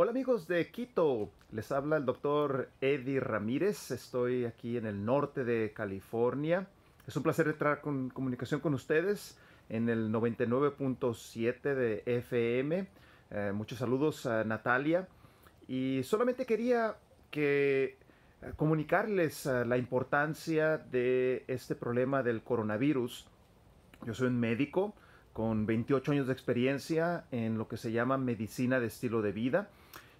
Hola amigos de Quito, les habla el doctor Eddie Ramírez, estoy aquí en el norte de California. Es un placer entrar con comunicación con ustedes en el 99.7 de FM. Eh, muchos saludos a Natalia y solamente quería que eh, comunicarles eh, la importancia de este problema del coronavirus. Yo soy un médico, con 28 años de experiencia en lo que se llama medicina de estilo de vida.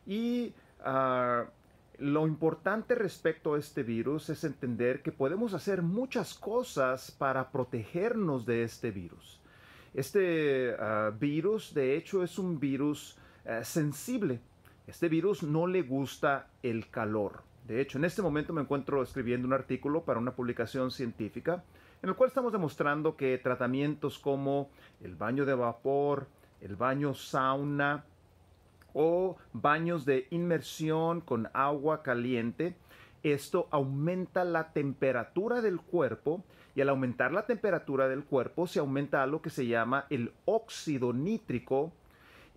Y ah, lo importante respecto a este virus es entender que podemos hacer muchas cosas para protegernos de este virus. Este ah, virus, de hecho, es un virus eh, sensible. Este virus no le gusta el calor. De hecho, en este momento me encuentro escribiendo un artículo para una publicación científica en el cual estamos demostrando que tratamientos como el baño de vapor, el baño sauna o baños de inmersión con agua caliente, esto aumenta la temperatura del cuerpo y al aumentar la temperatura del cuerpo se aumenta algo que se llama el óxido nítrico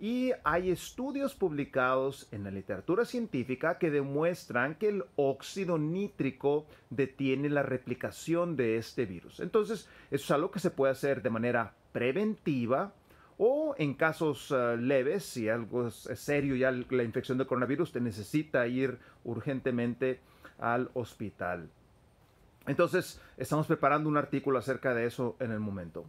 y hay estudios publicados en la literatura científica que demuestran que el óxido nítrico detiene la replicación de este virus. Entonces, eso es algo que se puede hacer de manera preventiva o en casos eh, leves, si algo es serio ya la infección de coronavirus, te necesita ir urgentemente al hospital. Entonces, estamos preparando un artículo acerca de eso en el momento.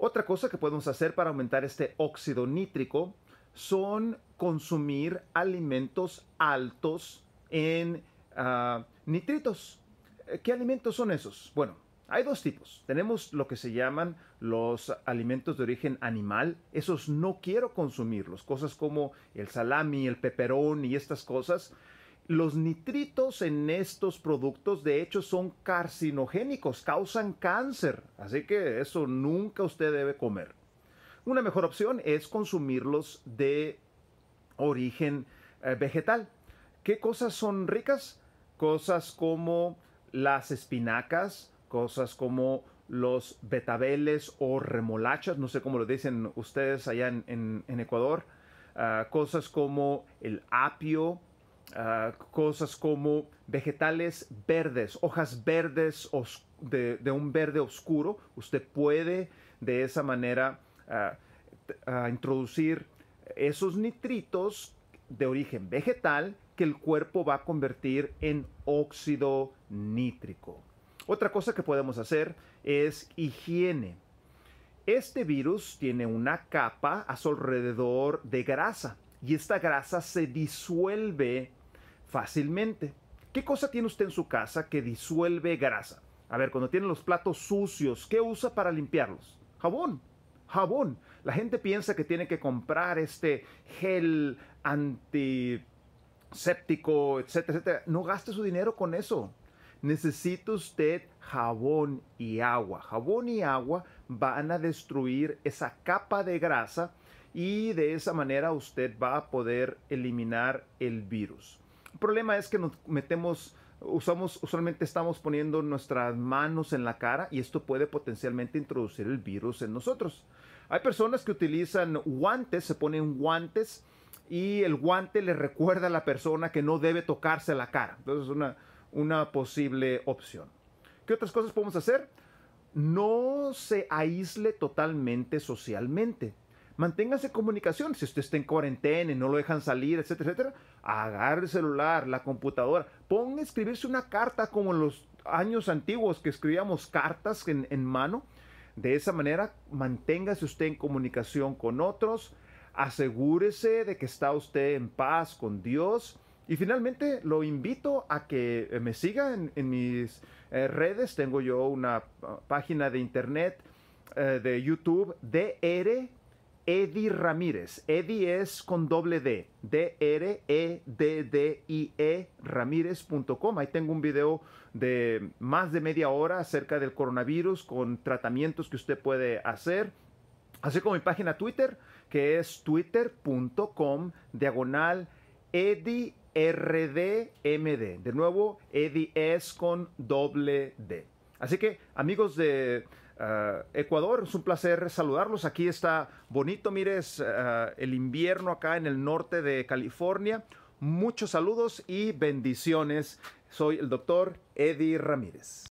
Otra cosa que podemos hacer para aumentar este óxido nítrico son consumir alimentos altos en ah, nitritos. Eh, ¿Qué alimentos son esos? Bueno, hay dos tipos. Tenemos lo que se llaman los alimentos de origen animal. Esos no quiero consumirlos. Cosas como el salami, el peperón y estas cosas. Los nitritos en estos productos de hecho son carcinogénicos, causan cáncer, así que eso nunca usted debe comer. Una mejor opción es consumirlos de origen eh, vegetal. ¿Qué cosas son ricas? Cosas como las espinacas, cosas como los betabeles o remolachas, no sé cómo lo dicen ustedes allá en, Ecuador, ah, cosas como el apio, cosas como vegetales verdes, hojas verdes de, un verde oscuro. Usted puede de esa manera ah, introducir esos nitritos de origen vegetal que el cuerpo va a convertir en óxido nítrico. Otra cosa que podemos hacer es higiene. Este virus tiene una capa a su alrededor de grasa y esta grasa se disuelve fácilmente. ¿Qué cosa tiene usted en su casa que disuelve grasa? A ver, cuando tiene los platos sucios, ¿qué usa para limpiarlos? Jabón. Jabón. La gente piensa que tiene que comprar este gel antiséptico, etcétera, etcétera. No gaste su dinero con eso. Necesita usted jabón y agua. Jabón y agua van a destruir esa capa de grasa y de esa manera usted va a poder eliminar el virus. El problema es que nos metemos usamos, usualmente estamos poniendo nuestras manos en la cara y esto puede potencialmente introducir el virus en nosotros. Hay personas que utilizan guantes, se ponen guantes y el guante le recuerda a la persona que no debe tocarse la cara. Entonces es una, una posible opción. ¿Qué otras cosas podemos hacer? No se aísle totalmente socialmente manténgase en comunicación. Si usted está en cuarentena y no lo dejan salir, etcétera, etcétera, agarre el celular, la computadora, ponga a escribirse una carta como en los años antiguos que escribíamos cartas en, mano. De esa manera, manténgase usted en comunicación con otros, asegúrese de que está usted en paz con Dios. Y finalmente lo invito a que eh, me siga en, mis eh, redes. Tengo yo una ah, página de internet, eh, de YouTube, DR Eddie Ramírez. Eddie es con doble D. D-R-E-D-D-I-E Ramírez.com. Ahí tengo un video de más de media hora acerca del coronavirus con tratamientos que usted puede hacer. Así como mi página Twitter, que es twitter.com diagonal M R-D-M-D. De nuevo, Eddie es con doble D. Así que, amigos de eh, Ecuador, es un placer saludarlos. Aquí está bonito, mires eh, el invierno acá en el norte de California. Muchos saludos y bendiciones. Soy el doctor Eddie Ramírez.